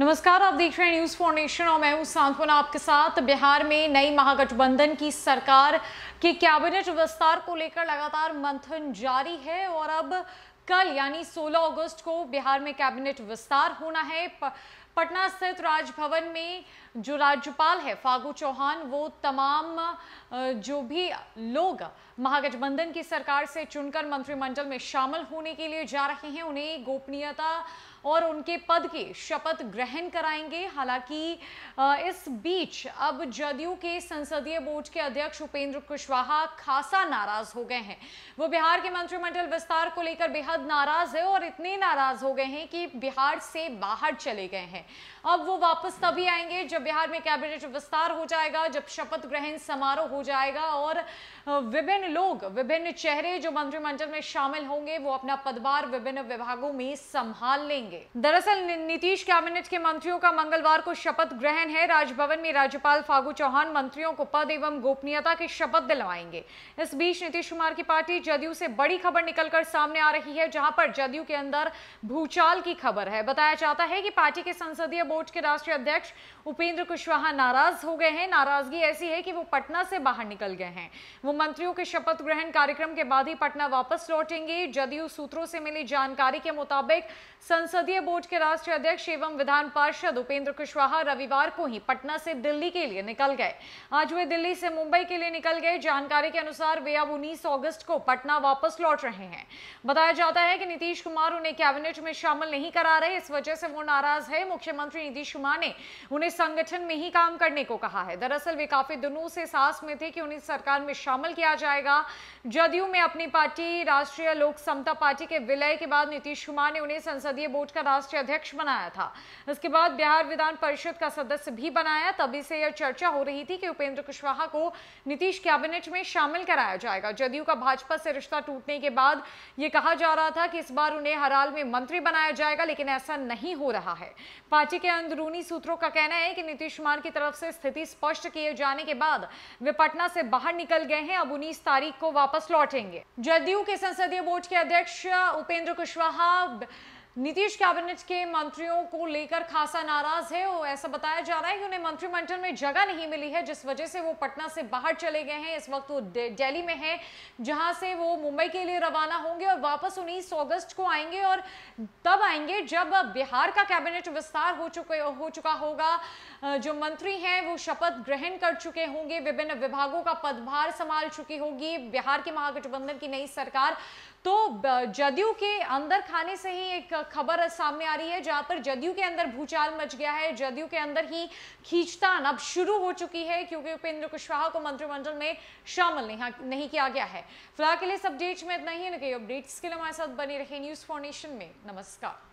नमस्कार आप देख रहे हैं न्यूज़ फाउंडेशन नेशन और मैं हूं सांत्वना आपके साथ बिहार में नई महागठबंधन की सरकार के कैबिनेट विस्तार को लेकर लगातार मंथन जारी है और अब कल यानी 16 अगस्त को बिहार में कैबिनेट विस्तार होना है पटना स्थित राजभवन में जो राज्यपाल है फागू चौहान वो तमाम जो भी लोग महागठबंधन की सरकार से चुनकर मंत्रिमंडल में शामिल होने के लिए जा रहे हैं उन्हें गोपनीयता और उनके पद के शपथ ग्रहण कराएंगे हालांकि इस बीच अब जदयू के संसदीय बोर्ड के अध्यक्ष उपेंद्र कुशवाहा खासा नाराज हो गए हैं वो बिहार के मंत्रिमंडल विस्तार को लेकर बेहद नाराज है और इतने नाराज हो गए हैं कि बिहार से बाहर चले गए हैं अब वो वापस तभी आएंगे जब बिहार में कैबिनेट विस्तार हो जाएगा जब शपथ ग्रहण समारोह हो जाएगा और विभिन्न लोग विभिन्न चेहरे जो मंत्रिमंडल में शामिल होंगे वो अपना पदभार विभिन्न विभागों में संभाल लेंगे करेंगे दरअसल नीतीश कैबिनेट के मंत्रियों का मंगलवार को शपथ ग्रहण है राजभवन में राज्यपाल फागू चौहान मंत्रियों को पद एवं गोपनीयता की शपथ दिलवाएंगे इस बीच नीतीश कुमार की पार्टी जदयू से बड़ी खबर निकलकर सामने आ रही है जहां पर जदयू के अंदर भूचाल की खबर है बताया जाता है कि पार्टी के संसदीय बोर्ड के राष्ट्रीय अध्यक्ष उपेंद्र कुशवाहा नाराज हो गए हैं नाराजगी ऐसी है कि वो पटना से बाहर निकल गए हैं वो मंत्रियों के शपथ ग्रहण कार्यक्रम के बाद ही पटना वापस लौटेंगे जदयू सूत्रों से मिली जानकारी के मुताबिक संसद संसदीय बोर्ड के राष्ट्रीय अध्यक्ष एवं विधान पार्षद उपेंद्र कुशवाहा रविवार को ही पटना से दिल्ली के लिए निकल गए आज वे दिल्ली से मुंबई के लिए निकल गए जानकारी के अनुसार वे अब 19 अगस्त को पटना वापस लौट रहे हैं बताया जाता है कि नीतीश कुमार उन्हें कैबिनेट में शामिल नहीं करा रहे इस वजह से वो नाराज है मुख्यमंत्री नीतीश कुमार ने उन्हें संगठन में ही काम करने को कहा है दरअसल वे काफी दिनों से सास में थे कि उन्हें सरकार में शामिल किया जाएगा जदयू में अपनी पार्टी राष्ट्रीय लोक समता पार्टी के विलय के बाद नीतीश कुमार ने उन्हें संसदीय बोर्ड बोर्ड का राष्ट्रीय अध्यक्ष बनाया था इसके बाद बिहार विधान परिषद का सदस्य भी बनाया तभी से यह चर्चा हो रही थी कि उपेंद्र कुशवाहा को नीतीश कैबिनेट में शामिल कराया जाएगा जदयू का भाजपा से रिश्ता टूटने के बाद ये कहा जा रहा था कि इस बार उन्हें हर हाल में मंत्री बनाया जाएगा लेकिन ऐसा नहीं हो रहा है पार्टी के अंदरूनी सूत्रों का कहना है कि नीतीश कुमार की तरफ से स्थिति स्पष्ट किए जाने के बाद वे पटना से बाहर निकल गए हैं अब उन्नीस तारीख को वापस लौटेंगे जदयू के संसदीय बोर्ड के अध्यक्ष उपेंद्र कुशवाहा नीतीश कैबिनेट के मंत्रियों को लेकर खासा नाराज है और ऐसा बताया जा रहा है कि उन्हें मंत्रिमंडल में जगह नहीं मिली है जिस वजह से वो पटना से बाहर चले गए हैं इस वक्त वो दिल्ली में हैं जहां से वो मुंबई के लिए रवाना होंगे और वापस उन्नीस अगस्त को आएंगे और तब आएंगे जब बिहार का कैबिनेट विस्तार हो चुके हो चुका होगा जो मंत्री हैं वो शपथ ग्रहण कर चुके होंगे विभिन्न विभागों का पदभार संभाल चुकी होगी बिहार के महागठबंधन की नई सरकार तो जदयू के अंदर खाने से ही एक खबर सामने आ रही है जहां पर जदयू के अंदर भूचाल मच गया है जदयू के अंदर ही खींचतान अब शुरू हो चुकी है क्योंकि उपेंद्र कुशवाहा को मंत्रिमंडल में शामिल नहीं, हाँ, नहीं किया गया है फिलहाल के लिए इस अपडेट्स में इतना ही अपडेट्स के लिए हमारे साथ बने रहे न्यूज फाउंडेशन में नमस्कार